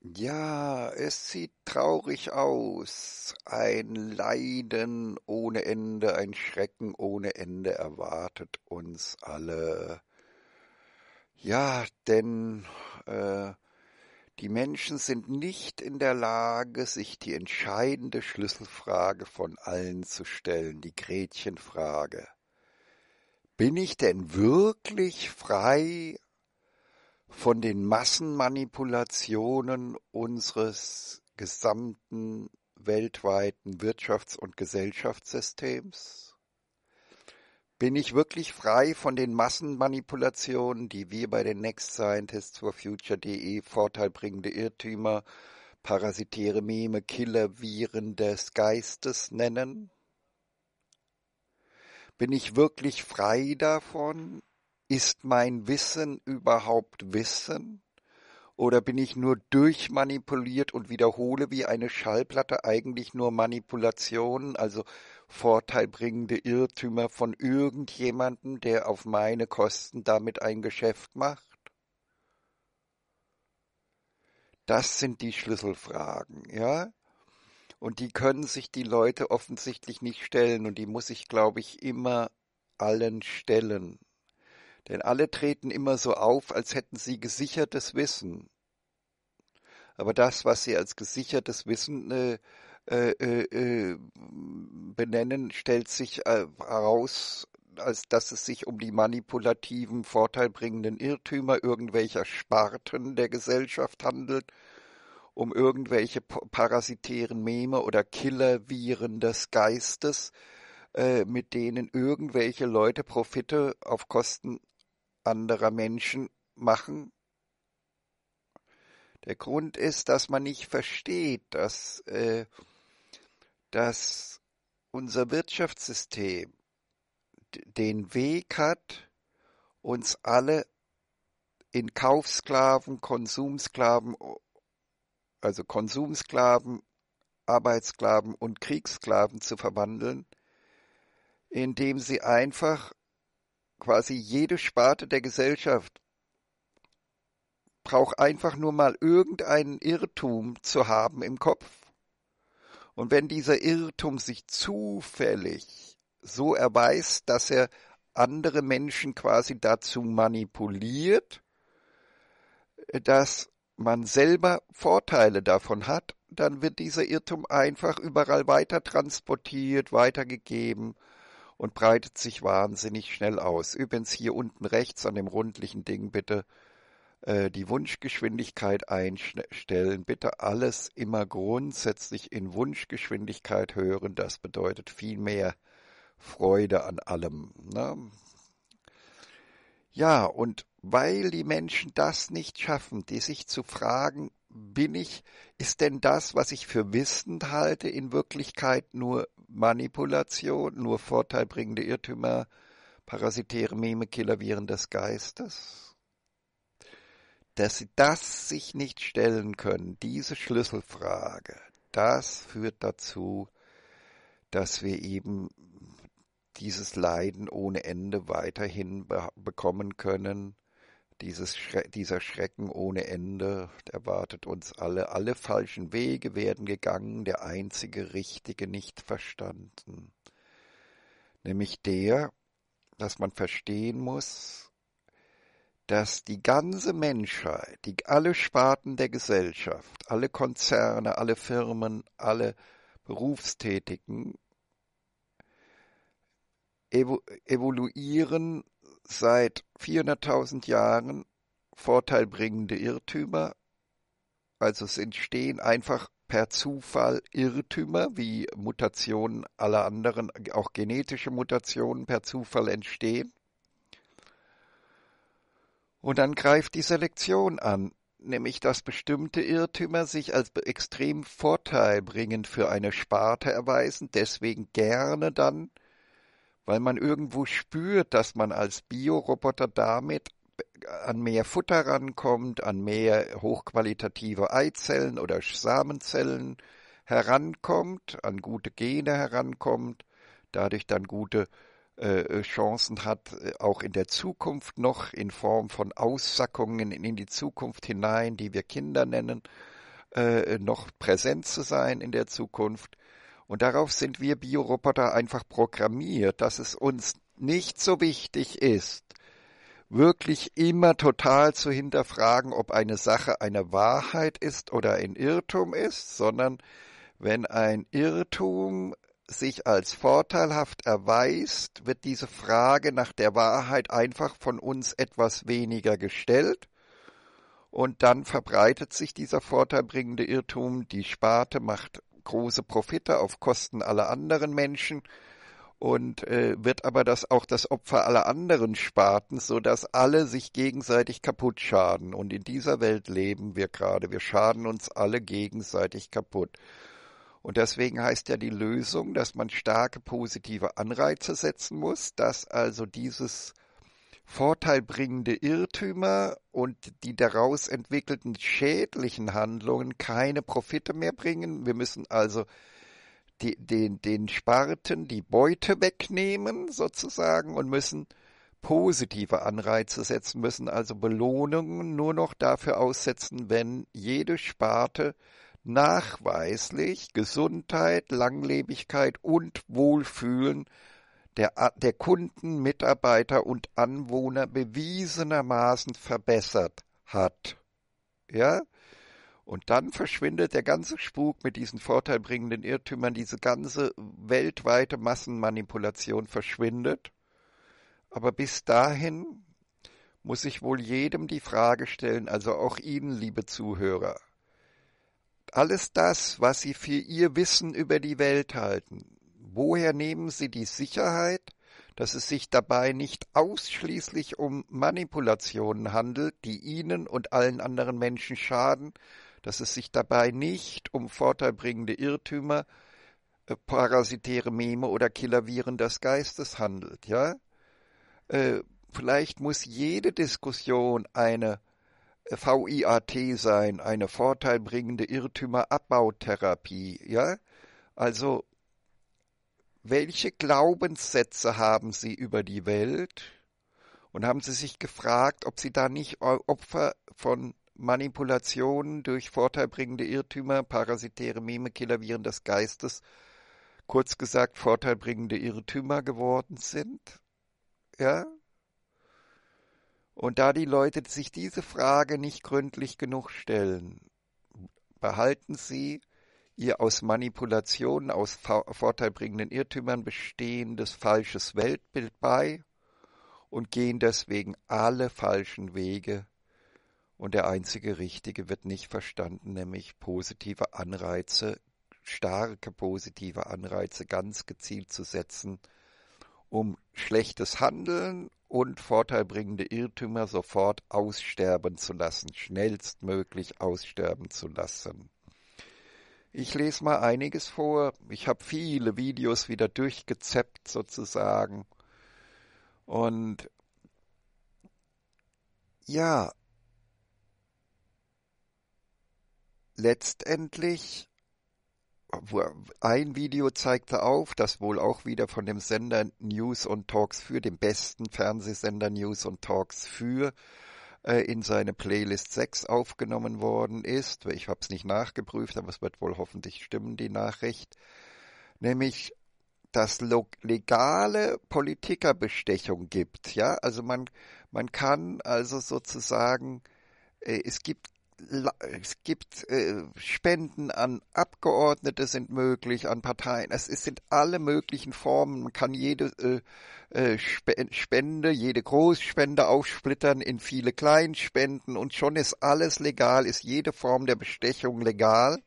Ja, es sieht traurig aus. Ein Leiden ohne Ende, ein Schrecken ohne Ende erwartet uns alle. Ja, denn äh, die Menschen sind nicht in der Lage, sich die entscheidende Schlüsselfrage von allen zu stellen, die Gretchenfrage. Bin ich denn wirklich frei von den Massenmanipulationen unseres gesamten weltweiten Wirtschafts- und Gesellschaftssystems? Bin ich wirklich frei von den Massenmanipulationen, die wir bei den Next Scientists for Future.de vorteilbringende Irrtümer, parasitäre Meme, Killer, Viren des Geistes nennen? Bin ich wirklich frei davon, ist mein Wissen überhaupt Wissen? Oder bin ich nur durchmanipuliert und wiederhole wie eine Schallplatte eigentlich nur Manipulationen, also vorteilbringende Irrtümer von irgendjemandem, der auf meine Kosten damit ein Geschäft macht? Das sind die Schlüsselfragen, ja? Und die können sich die Leute offensichtlich nicht stellen und die muss ich, glaube ich, immer allen stellen. Denn alle treten immer so auf, als hätten sie gesichertes Wissen. Aber das, was sie als gesichertes Wissen äh, äh, äh, äh benennen, stellt sich äh, heraus, als dass es sich um die manipulativen, vorteilbringenden Irrtümer irgendwelcher Sparten der Gesellschaft handelt, um irgendwelche parasitären Meme oder Killerviren des Geistes, äh, mit denen irgendwelche Leute Profite auf Kosten anderer Menschen machen. Der Grund ist, dass man nicht versteht, dass, äh, dass unser Wirtschaftssystem den Weg hat, uns alle in Kaufsklaven, Konsumsklaven, also Konsumsklaven, Arbeitssklaven und Kriegssklaven zu verwandeln indem sie einfach quasi jede Sparte der Gesellschaft braucht einfach nur mal irgendeinen Irrtum zu haben im Kopf. Und wenn dieser Irrtum sich zufällig so erweist, dass er andere Menschen quasi dazu manipuliert, dass man selber Vorteile davon hat, dann wird dieser Irrtum einfach überall weiter transportiert, weitergegeben und breitet sich wahnsinnig schnell aus. Übrigens hier unten rechts an dem rundlichen Ding bitte äh, die Wunschgeschwindigkeit einstellen. Bitte alles immer grundsätzlich in Wunschgeschwindigkeit hören. Das bedeutet viel mehr Freude an allem. Ne? Ja, und weil die Menschen das nicht schaffen, die sich zu fragen, bin ich, ist denn das, was ich für wissend halte, in Wirklichkeit nur Manipulation, nur vorteilbringende Irrtümer, parasitäre Mimikiller, Viren des Geistes? Dass sie das sich nicht stellen können, diese Schlüsselfrage, das führt dazu, dass wir eben dieses Leiden ohne Ende weiterhin bekommen können dieses Schre dieser Schrecken ohne Ende erwartet uns alle. Alle falschen Wege werden gegangen, der einzige richtige nicht verstanden. Nämlich der, dass man verstehen muss, dass die ganze Menschheit, die, alle Sparten der Gesellschaft, alle Konzerne, alle Firmen, alle Berufstätigen evoluieren seit 400.000 Jahren vorteilbringende Irrtümer. Also es entstehen einfach per Zufall Irrtümer, wie Mutationen aller anderen, auch genetische Mutationen per Zufall entstehen. Und dann greift die Selektion an, nämlich dass bestimmte Irrtümer sich als extrem vorteilbringend für eine Sparte erweisen, deswegen gerne dann weil man irgendwo spürt, dass man als Bioroboter damit äh, an mehr Futter rankommt, an mehr hochqualitative Eizellen oder Samenzellen herankommt, an gute Gene herankommt, dadurch dann gute äh, Chancen hat, äh, auch in der Zukunft noch in Form von Aussackungen in die Zukunft hinein, die wir Kinder nennen, äh, noch präsent zu sein in der Zukunft. Und darauf sind wir Bioroboter einfach programmiert, dass es uns nicht so wichtig ist, wirklich immer total zu hinterfragen, ob eine Sache eine Wahrheit ist oder ein Irrtum ist, sondern wenn ein Irrtum sich als vorteilhaft erweist, wird diese Frage nach der Wahrheit einfach von uns etwas weniger gestellt und dann verbreitet sich dieser vorteilbringende Irrtum, die Sparte macht große Profite auf Kosten aller anderen Menschen und äh, wird aber das auch das Opfer aller anderen Sparten, so dass alle sich gegenseitig kaputt schaden. Und in dieser Welt leben wir gerade. Wir schaden uns alle gegenseitig kaputt. Und deswegen heißt ja die Lösung, dass man starke positive Anreize setzen muss, dass also dieses vorteilbringende Irrtümer und die daraus entwickelten schädlichen Handlungen keine Profite mehr bringen. Wir müssen also die, den, den Sparten die Beute wegnehmen sozusagen und müssen positive Anreize setzen, müssen also Belohnungen nur noch dafür aussetzen, wenn jede Sparte nachweislich Gesundheit, Langlebigkeit und Wohlfühlen der, der Kunden, Mitarbeiter und Anwohner bewiesenermaßen verbessert hat. Ja? Und dann verschwindet der ganze Spuk mit diesen vorteilbringenden Irrtümern, diese ganze weltweite Massenmanipulation verschwindet. Aber bis dahin muss ich wohl jedem die Frage stellen, also auch Ihnen, liebe Zuhörer. Alles das, was Sie für Ihr Wissen über die Welt halten, Woher nehmen Sie die Sicherheit, dass es sich dabei nicht ausschließlich um Manipulationen handelt, die Ihnen und allen anderen Menschen schaden, dass es sich dabei nicht um vorteilbringende Irrtümer, äh, parasitäre Meme oder Killerviren des Geistes handelt, ja? Äh, vielleicht muss jede Diskussion eine äh, VIAT sein, eine vorteilbringende Irrtümerabbautherapie, ja? Also welche Glaubenssätze haben sie über die Welt? Und haben sie sich gefragt, ob sie da nicht Opfer von Manipulationen durch vorteilbringende Irrtümer, parasitäre Mimikiller, Viren des Geistes, kurz gesagt vorteilbringende Irrtümer geworden sind? Ja? Und da die Leute sich diese Frage nicht gründlich genug stellen, behalten sie ihr aus Manipulationen, aus vorteilbringenden Irrtümern bestehendes falsches Weltbild bei und gehen deswegen alle falschen Wege. Und der einzige richtige wird nicht verstanden, nämlich positive Anreize, starke positive Anreize ganz gezielt zu setzen, um schlechtes Handeln und vorteilbringende Irrtümer sofort aussterben zu lassen, schnellstmöglich aussterben zu lassen. Ich lese mal einiges vor. Ich habe viele Videos wieder durchgezeppt sozusagen. Und ja, letztendlich, ein Video zeigte auf, das wohl auch wieder von dem Sender News und Talks für, dem besten Fernsehsender News und Talks für, äh, in seine Playlist 6 aufgenommen worden ist. Ich habe es nicht nachgeprüft, aber es wird wohl hoffentlich stimmen, die Nachricht. Nämlich, dass legale Politikerbestechung gibt. Ja, also man, man kann also sozusagen, äh, es gibt es gibt äh, Spenden an Abgeordnete sind möglich, an Parteien. Es, es sind alle möglichen Formen. Man kann jede äh, äh Spende, jede Großspende aufsplittern in viele Kleinspenden und schon ist alles legal, ist jede Form der Bestechung legal.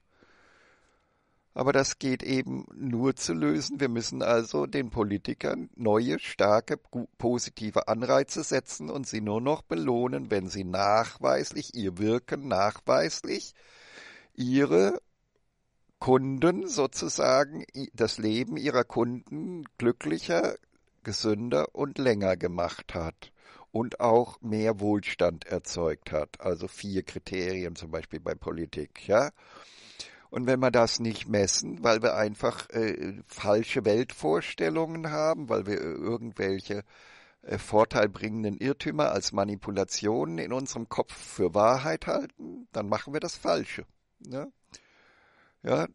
Aber das geht eben nur zu lösen. Wir müssen also den Politikern neue, starke, positive Anreize setzen und sie nur noch belohnen, wenn sie nachweislich ihr Wirken, nachweislich ihre Kunden sozusagen, das Leben ihrer Kunden glücklicher, gesünder und länger gemacht hat und auch mehr Wohlstand erzeugt hat. Also vier Kriterien zum Beispiel bei Politik, ja. Und wenn wir das nicht messen, weil wir einfach äh, falsche Weltvorstellungen haben, weil wir äh, irgendwelche äh, vorteilbringenden Irrtümer als Manipulationen in unserem Kopf für Wahrheit halten, dann machen wir das Falsche. Ne? Ja,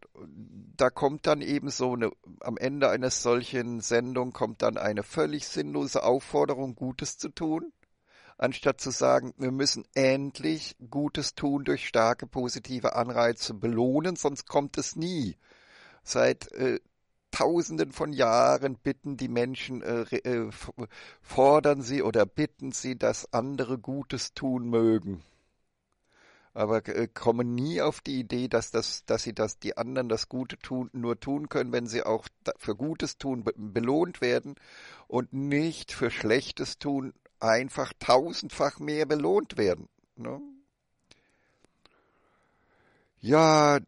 da kommt dann eben so eine, am Ende eines solchen Sendung kommt dann eine völlig sinnlose Aufforderung, Gutes zu tun anstatt zu sagen, wir müssen endlich Gutes tun durch starke positive Anreize belohnen, sonst kommt es nie. Seit äh, Tausenden von Jahren bitten die Menschen, äh, äh fordern sie oder bitten sie, dass andere Gutes tun mögen aber äh, kommen nie auf die Idee, dass das, dass sie das, die anderen das Gute tun, nur tun können, wenn sie auch für Gutes tun belohnt werden und nicht für Schlechtes tun einfach tausendfach mehr belohnt werden. Ne? Ja,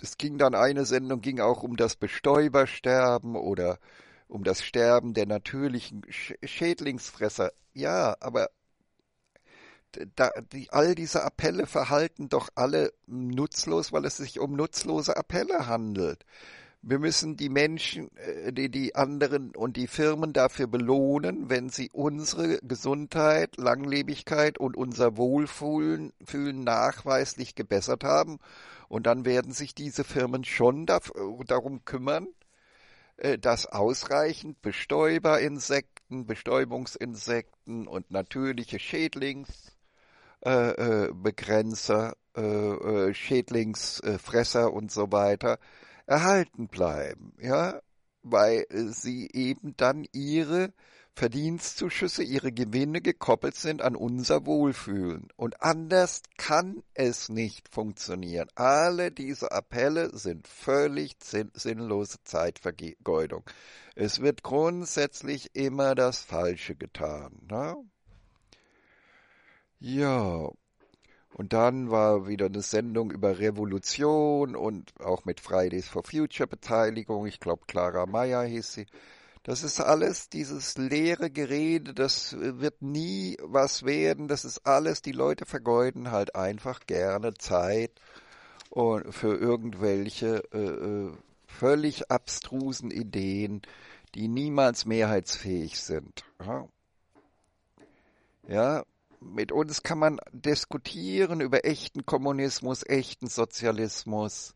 es ging dann eine Sendung, ging auch um das Bestäubersterben oder um das Sterben der natürlichen Sch Schädlingsfresser. Ja, aber da, die, all diese Appelle verhalten doch alle nutzlos, weil es sich um nutzlose Appelle handelt. Wir müssen die Menschen, äh, die, die anderen und die Firmen dafür belohnen, wenn sie unsere Gesundheit, Langlebigkeit und unser Wohlfühlen fühlen nachweislich gebessert haben. Und dann werden sich diese Firmen schon darum kümmern, äh, dass ausreichend Bestäuberinsekten, Bestäubungsinsekten und natürliche Schädlingsbegrenzer, äh, Schädlingsfresser und so weiter erhalten bleiben, ja, weil sie eben dann ihre Verdienstzuschüsse, ihre Gewinne gekoppelt sind an unser Wohlfühlen. Und anders kann es nicht funktionieren. Alle diese Appelle sind völlig sinn sinnlose Zeitvergeudung. Es wird grundsätzlich immer das Falsche getan. Ne? Ja, und dann war wieder eine Sendung über Revolution und auch mit Fridays for Future Beteiligung. Ich glaube, Clara Meyer hieß sie. Das ist alles dieses leere Gerede, das äh, wird nie was werden, das ist alles, die Leute vergeuden halt einfach gerne Zeit für irgendwelche äh, äh, völlig abstrusen Ideen, die niemals mehrheitsfähig sind. Ja, mit uns kann man diskutieren über echten Kommunismus, echten Sozialismus,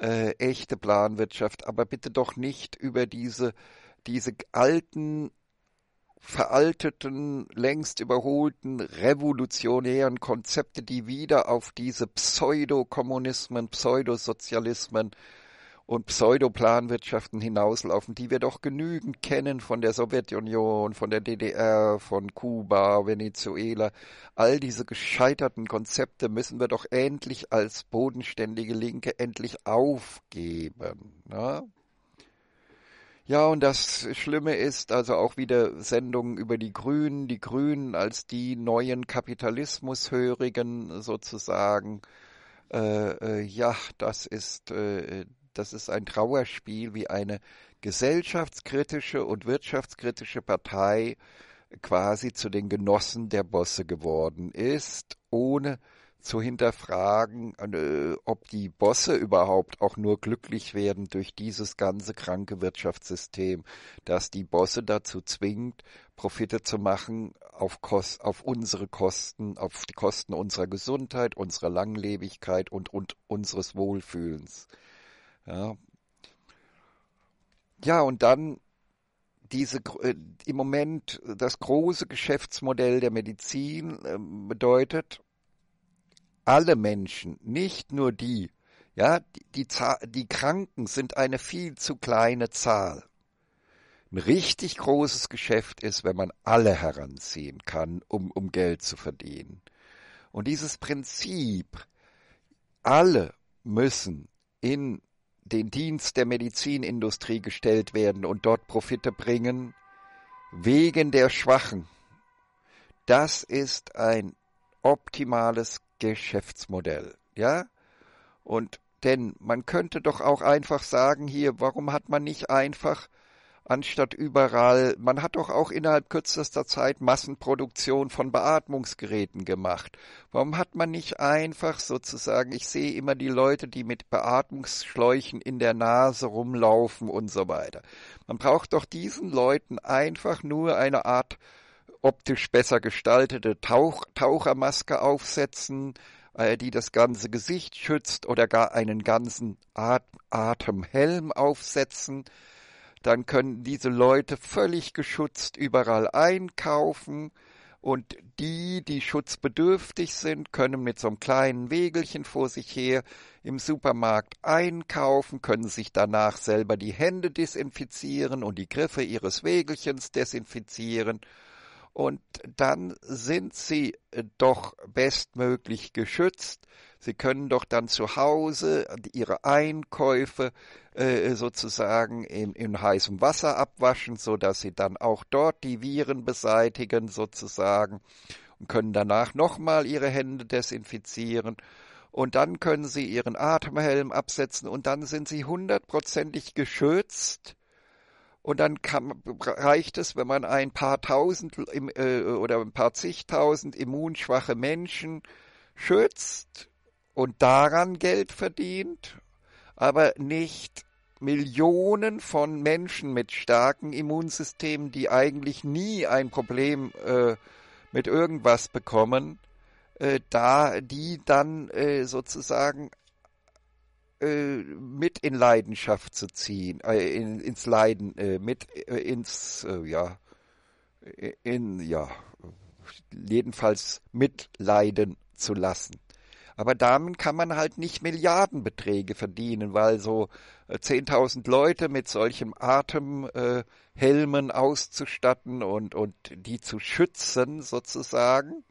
äh, echte Planwirtschaft, aber bitte doch nicht über diese, diese alten, veralteten, längst überholten, revolutionären Konzepte, die wieder auf diese Pseudokommunismen, Pseudosozialismen und Pseudoplanwirtschaften hinauslaufen, die wir doch genügend kennen von der Sowjetunion, von der DDR, von Kuba, Venezuela. All diese gescheiterten Konzepte müssen wir doch endlich als bodenständige Linke endlich aufgeben. Ne? Ja, und das Schlimme ist also auch wieder Sendungen über die Grünen, die Grünen als die neuen Kapitalismushörigen sozusagen. Äh, äh, ja, das ist äh, das ist ein Trauerspiel, wie eine gesellschaftskritische und wirtschaftskritische Partei quasi zu den Genossen der Bosse geworden ist, ohne zu hinterfragen, äh, ob die Bosse überhaupt auch nur glücklich werden durch dieses ganze kranke Wirtschaftssystem, das die Bosse dazu zwingt, Profite zu machen auf, Kost, auf unsere Kosten, auf die Kosten unserer Gesundheit, unserer Langlebigkeit und, und unseres Wohlfühlens. Ja, ja und dann diese äh, im Moment das große Geschäftsmodell der Medizin ähm, bedeutet, alle Menschen, nicht nur die, ja, die, die, die Kranken sind eine viel zu kleine Zahl. Ein richtig großes Geschäft ist, wenn man alle heranziehen kann, um, um Geld zu verdienen. Und dieses Prinzip, alle müssen in den Dienst der Medizinindustrie gestellt werden und dort Profite bringen, wegen der Schwachen. Das ist ein optimales Geschäftsmodell, ja? Und denn man könnte doch auch einfach sagen hier, warum hat man nicht einfach anstatt überall. Man hat doch auch innerhalb kürzester Zeit Massenproduktion von Beatmungsgeräten gemacht. Warum hat man nicht einfach sozusagen, ich sehe immer die Leute, die mit Beatmungsschläuchen in der Nase rumlaufen und so weiter. Man braucht doch diesen Leuten einfach nur eine Art optisch besser gestaltete Tauch Tauchermaske aufsetzen, äh, die das ganze Gesicht schützt oder gar einen ganzen At Atemhelm aufsetzen dann können diese Leute völlig geschützt überall einkaufen und die, die schutzbedürftig sind, können mit so einem kleinen Wägelchen vor sich her im Supermarkt einkaufen, können sich danach selber die Hände desinfizieren und die Griffe ihres Wägelchens desinfizieren und dann sind sie äh, doch bestmöglich geschützt Sie können doch dann zu Hause Ihre Einkäufe äh, sozusagen in, in, heißem Wasser abwaschen, so dass Sie dann auch dort die Viren beseitigen sozusagen und können danach nochmal Ihre Hände desinfizieren. Und dann können Sie Ihren Atemhelm absetzen und dann sind Sie hundertprozentig geschützt. Und dann kann, reicht es, wenn man ein paar tausend im, äh, oder ein paar zigtausend immunschwache Menschen schützt und daran Geld verdient, aber nicht Millionen von Menschen mit starken Immunsystemen, die eigentlich nie ein Problem äh, mit irgendwas bekommen, äh, da die dann äh, sozusagen äh, mit in Leidenschaft zu ziehen, äh, in, ins Leiden, äh, mit äh, ins, äh, ja, in, ja, jedenfalls mitleiden zu lassen. Aber damit kann man halt nicht Milliardenbeträge verdienen, weil so 10.000 äh, Leute mit solchen Atemhelmen äh, auszustatten und, und die zu schützen sozusagen,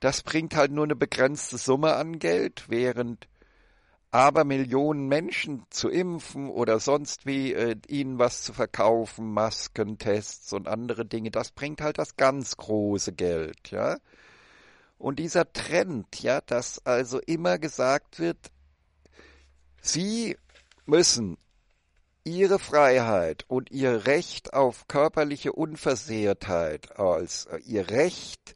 das bringt halt nur eine begrenzte Summe an Geld, während aber Millionen Menschen zu impfen oder sonst wie äh, ihnen was zu verkaufen, Masken, Tests und andere Dinge, das bringt halt das ganz große Geld, ja. Und dieser Trend, ja, dass also immer gesagt wird, Sie müssen Ihre Freiheit und Ihr Recht auf körperliche Unversehrtheit als äh, Ihr Recht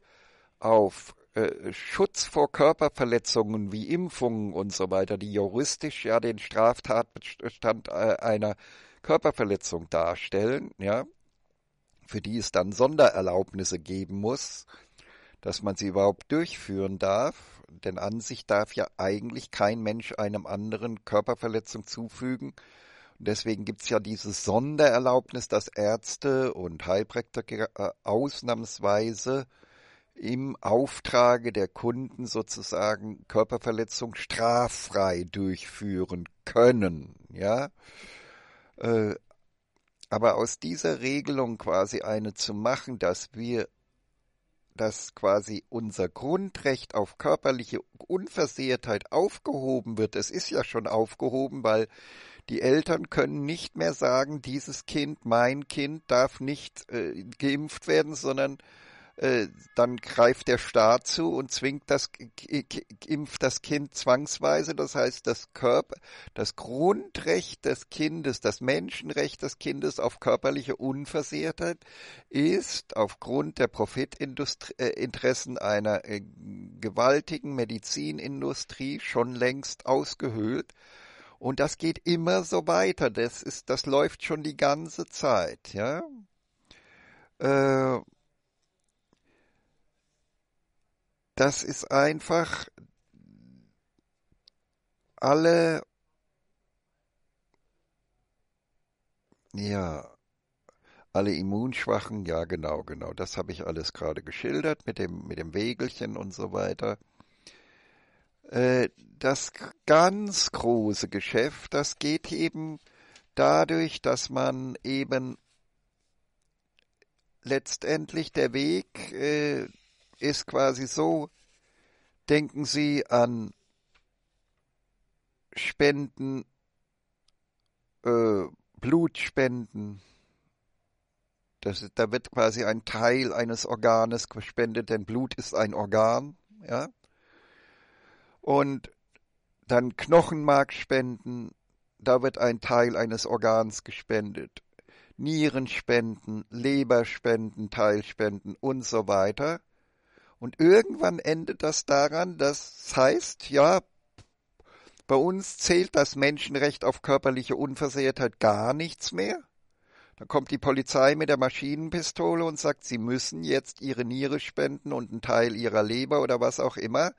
auf äh, Schutz vor Körperverletzungen wie Impfungen und so weiter, die juristisch ja den Straftatbestand äh, einer Körperverletzung darstellen, ja, für die es dann Sondererlaubnisse geben muss, dass man sie überhaupt durchführen darf. Denn an sich darf ja eigentlich kein Mensch einem anderen Körperverletzung zufügen. Und deswegen gibt es ja dieses Sondererlaubnis, dass Ärzte und Heilpraktiker äh, ausnahmsweise im Auftrage der Kunden sozusagen Körperverletzung straffrei durchführen können. Ja? Äh, aber aus dieser Regelung quasi eine zu machen, dass wir dass quasi unser Grundrecht auf körperliche Unversehrtheit aufgehoben wird. Es ist ja schon aufgehoben, weil die Eltern können nicht mehr sagen, dieses Kind, mein Kind darf nicht äh, geimpft werden, sondern äh, dann greift der Staat zu und zwingt das, impft das Kind zwangsweise. Das heißt, das Körper, das Grundrecht des Kindes, das Menschenrecht des Kindes auf körperliche Unversehrtheit ist aufgrund der Profitinteressen äh, einer äh, gewaltigen Medizinindustrie schon längst ausgehöhlt. Und das geht immer so weiter. Das ist, das läuft schon die ganze Zeit, ja. Äh, das ist einfach alle, ja, alle Immunschwachen, ja genau, genau, das habe ich alles gerade geschildert mit dem, mit dem Wegelchen und so weiter. Äh, das ganz große Geschäft, das geht eben dadurch, dass man eben letztendlich der Weg, äh, ist quasi so, denken Sie an Spenden, äh, Blutspenden. Das, da wird quasi ein Teil eines Organes gespendet, denn Blut ist ein Organ. Ja? Und dann Knochenmarkspenden, da wird ein Teil eines Organs gespendet. Nierenspenden, Leberspenden, Teilspenden und so weiter. Und irgendwann endet das daran, das heißt, ja, bei uns zählt das Menschenrecht auf körperliche Unversehrtheit gar nichts mehr. Da kommt die Polizei mit der Maschinenpistole und sagt, sie müssen jetzt ihre Niere spenden und einen Teil ihrer Leber oder was auch immer,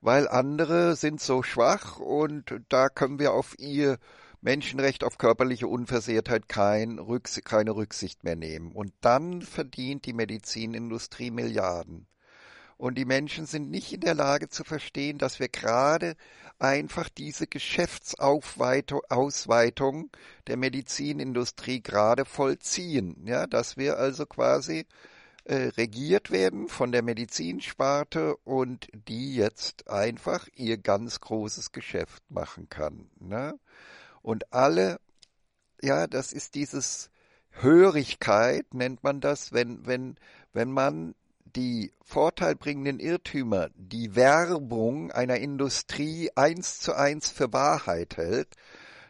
weil andere sind so schwach und da können wir auf ihr Menschenrecht auf körperliche Unversehrtheit kein Rücks keine Rücksicht mehr nehmen. Und dann verdient die Medizinindustrie Milliarden. Und die Menschen sind nicht in der Lage zu verstehen, dass wir gerade einfach diese Geschäftsausweitung der Medizinindustrie gerade vollziehen. Ja, dass wir also quasi äh, regiert werden von der Medizinsparte und die jetzt einfach ihr ganz großes Geschäft machen kann. Ne? Und alle, ja, das ist dieses Hörigkeit, nennt man das, wenn, wenn, wenn man die vorteilbringenden Irrtümer, die Werbung einer Industrie eins zu eins für Wahrheit hält,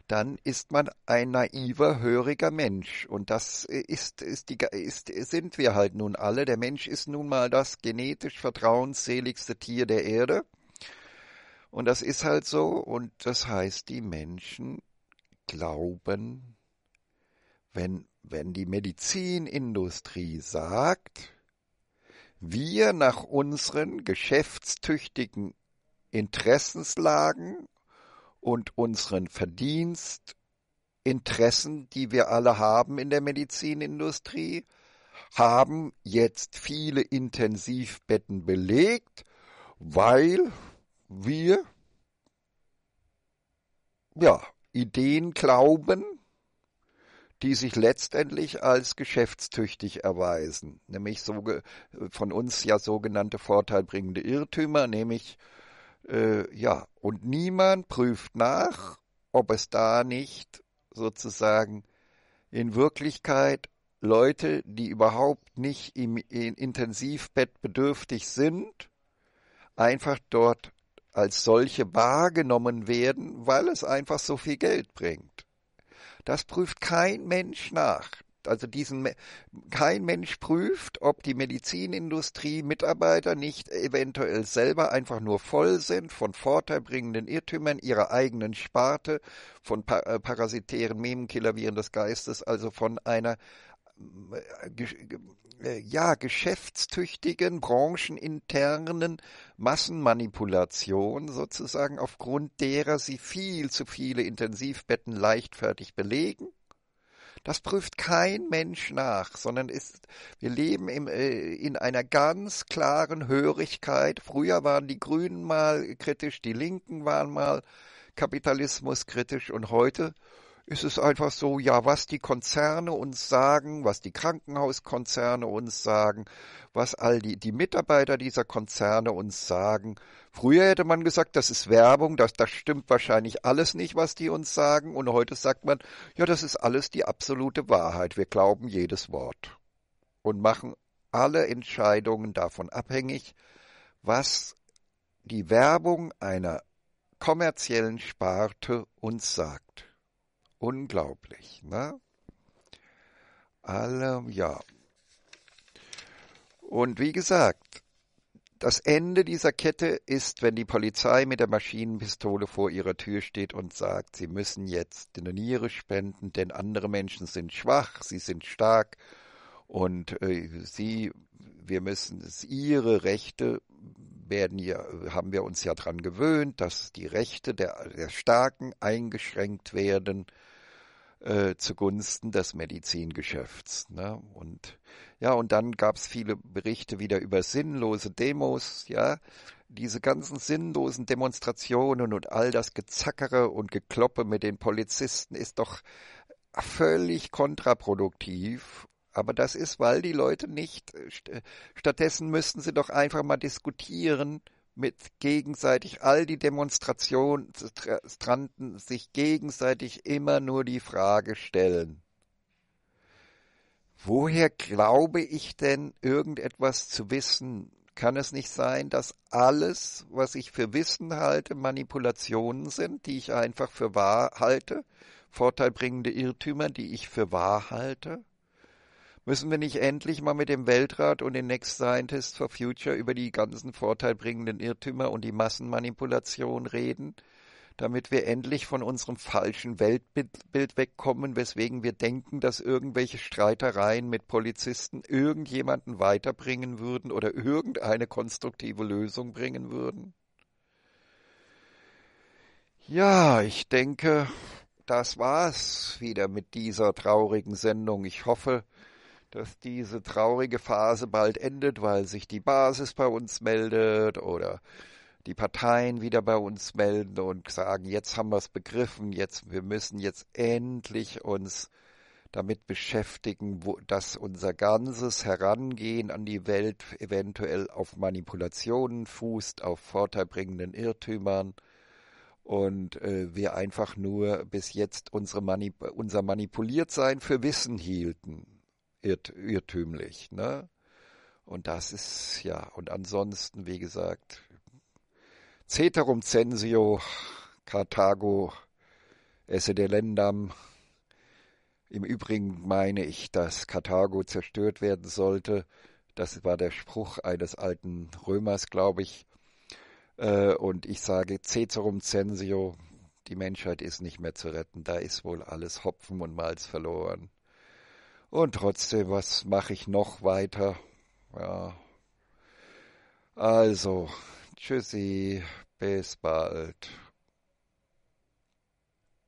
dann ist man ein naiver, höriger Mensch. Und das ist, ist die, ist, sind wir halt nun alle. Der Mensch ist nun mal das genetisch vertrauensseligste Tier der Erde. Und das ist halt so. Und das heißt, die Menschen glauben, wenn, wenn die Medizinindustrie sagt, wir nach unseren geschäftstüchtigen Interessenslagen und unseren Verdienstinteressen, die wir alle haben in der Medizinindustrie, haben jetzt viele Intensivbetten belegt, weil wir ja, Ideen glauben, die sich letztendlich als geschäftstüchtig erweisen, nämlich so von uns ja sogenannte vorteilbringende Irrtümer, nämlich äh, ja, und niemand prüft nach, ob es da nicht sozusagen in Wirklichkeit Leute, die überhaupt nicht im in Intensivbett bedürftig sind, einfach dort als solche wahrgenommen werden, weil es einfach so viel Geld bringt. Das prüft kein Mensch nach. Also diesen kein Mensch prüft, ob die Medizinindustrie Mitarbeiter nicht eventuell selber einfach nur voll sind von vorteilbringenden Irrtümern ihrer eigenen Sparte, von pa äh, parasitären Memenkillerviren des Geistes, also von einer äh, ja, geschäftstüchtigen, brancheninternen Massenmanipulation sozusagen, aufgrund derer sie viel zu viele Intensivbetten leichtfertig belegen. Das prüft kein Mensch nach, sondern ist, wir leben im, äh, in einer ganz klaren Hörigkeit. Früher waren die Grünen mal kritisch, die Linken waren mal Kapitalismus kritisch und heute ist Es einfach so, ja, was die Konzerne uns sagen, was die Krankenhauskonzerne uns sagen, was all die, die Mitarbeiter dieser Konzerne uns sagen. Früher hätte man gesagt, das ist Werbung, das, das stimmt wahrscheinlich alles nicht, was die uns sagen. Und heute sagt man, ja, das ist alles die absolute Wahrheit. Wir glauben jedes Wort und machen alle Entscheidungen davon abhängig, was die Werbung einer kommerziellen Sparte uns sagt. Unglaublich, ne? Alle, ja. Und wie gesagt, das Ende dieser Kette ist, wenn die Polizei mit der Maschinenpistole vor ihrer Tür steht und sagt, sie müssen jetzt eine Niere spenden, denn andere Menschen sind schwach, sie sind stark und äh, sie, wir müssen, ihre Rechte werden ja, haben wir uns ja daran gewöhnt, dass die Rechte der, der Starken eingeschränkt werden äh, zugunsten des Medizingeschäfts. Ne? Und ja, und dann gab es viele Berichte wieder über sinnlose Demos, ja, diese ganzen sinnlosen Demonstrationen und all das Gezackere und Gekloppe mit den Polizisten ist doch völlig kontraproduktiv aber das ist, weil die Leute nicht, äh, äh, stattdessen müssten sie doch einfach mal diskutieren, mit gegenseitig, all die Demonstrationen, sich gegenseitig immer nur die Frage stellen. Woher glaube ich denn irgendetwas zu wissen? Kann es nicht sein, dass alles, was ich für Wissen halte, Manipulationen sind, die ich einfach für wahr halte, vorteilbringende Irrtümer, die ich für wahr halte? Müssen wir nicht endlich mal mit dem Weltrat und den Next Scientists for Future über die ganzen vorteilbringenden Irrtümer und die Massenmanipulation reden? damit wir endlich von unserem falschen Weltbild wegkommen, weswegen wir denken, dass irgendwelche Streitereien mit Polizisten irgendjemanden weiterbringen würden oder irgendeine konstruktive Lösung bringen würden? Ja, ich denke, das war's wieder mit dieser traurigen Sendung. Ich hoffe, dass diese traurige Phase bald endet, weil sich die Basis bei uns meldet oder die Parteien wieder bei uns melden und sagen, jetzt haben wir es begriffen, jetzt, wir müssen jetzt endlich uns damit beschäftigen, wo, dass unser ganzes Herangehen an die Welt eventuell auf Manipulationen fußt, auf vorteilbringenden Irrtümern und äh, wir einfach nur bis jetzt unsere Manip unser Manipuliertsein für Wissen hielten irrt, irrtümlich. Ne? Und das ist, ja, und ansonsten, wie gesagt, Ceterum censio, Carthago, esse delendam. Im Übrigen meine ich, dass Karthago zerstört werden sollte. Das war der Spruch eines alten Römers, glaube ich. Äh, und ich sage Ceterum censio, die Menschheit ist nicht mehr zu retten. Da ist wohl alles Hopfen und Malz verloren. Und trotzdem, was mache ich noch weiter? Ja. Also, tschüssi, bis bald.